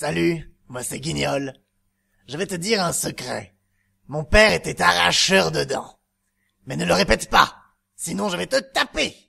Salut, moi c'est Guignol. Je vais te dire un secret. Mon père était arracheur de dents. Mais ne le répète pas, sinon je vais te taper.